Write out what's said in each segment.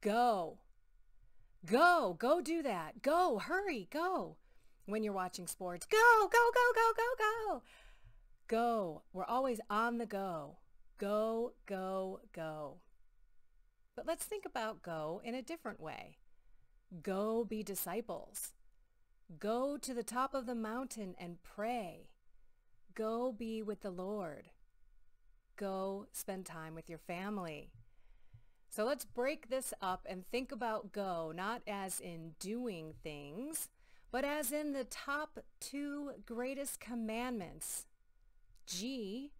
Go. Go, go do that. Go, hurry, go. When you're watching sports, go, go, go, go, go, go. Go. We're always on the go. Go, go, go. But let's think about go in a different way. Go be disciples. Go to the top of the mountain and pray. Go be with the Lord. Go spend time with your family. So let's break this up and think about go, not as in doing things, but as in the top two greatest commandments. G,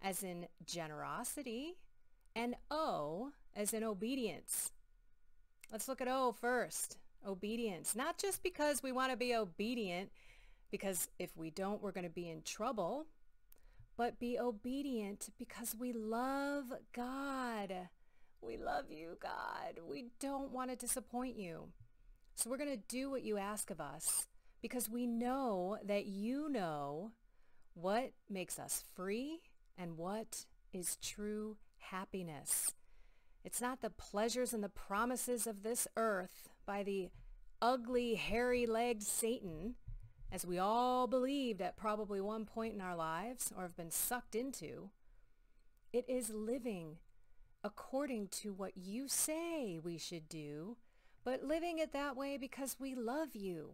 as in generosity, and O, as in obedience. Let's look at O first, obedience. Not just because we want to be obedient, because if we don't, we're going to be in trouble, but be obedient because we love God. We love you, God. We don't want to disappoint you. So we're going to do what you ask of us because we know that you know what makes us free and what is true happiness. It's not the pleasures and the promises of this earth by the ugly, hairy-legged Satan, as we all believed at probably one point in our lives or have been sucked into. It is living according to what you say we should do, but living it that way because we love you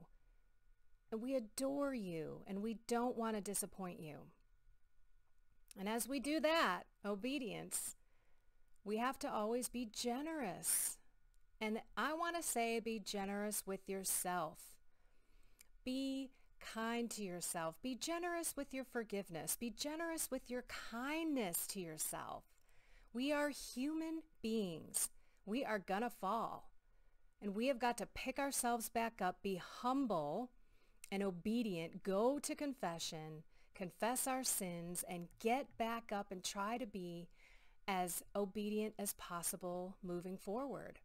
and we adore you and we don't want to disappoint you. And as we do that, obedience, we have to always be generous. And I want to say be generous with yourself. Be kind to yourself. Be generous with your forgiveness. Be generous with your kindness to yourself. We are human beings. We are going to fall. And we have got to pick ourselves back up, be humble and obedient, go to confession, confess our sins, and get back up and try to be as obedient as possible moving forward.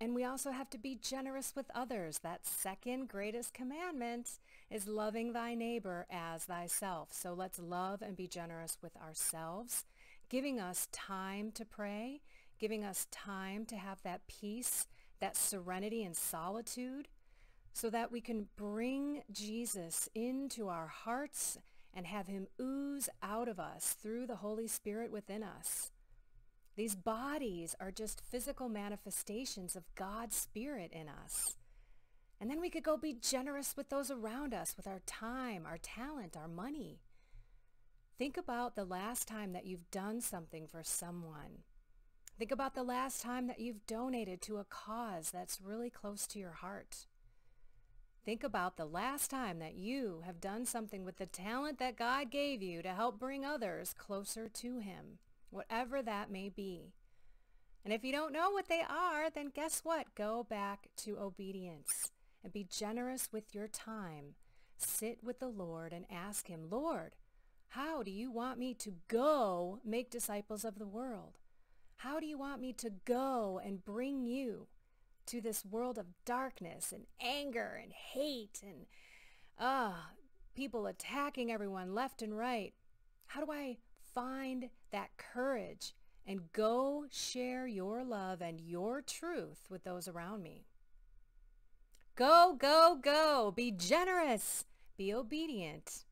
And we also have to be generous with others. That second greatest commandment is loving thy neighbor as thyself. So let's love and be generous with ourselves giving us time to pray, giving us time to have that peace, that serenity and solitude, so that we can bring Jesus into our hearts and have him ooze out of us through the Holy Spirit within us. These bodies are just physical manifestations of God's Spirit in us. And then we could go be generous with those around us, with our time, our talent, our money. Think about the last time that you've done something for someone. Think about the last time that you've donated to a cause that's really close to your heart. Think about the last time that you have done something with the talent that God gave you to help bring others closer to Him, whatever that may be. And if you don't know what they are, then guess what? Go back to obedience and be generous with your time. Sit with the Lord and ask Him, Lord, how do you want me to go make disciples of the world? How do you want me to go and bring you to this world of darkness and anger and hate and uh, people attacking everyone left and right? How do I find that courage and go share your love and your truth with those around me? Go, go, go. Be generous, be obedient,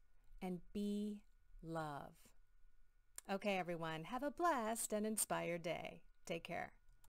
and be love. Okay, everyone, have a blessed and inspired day. Take care.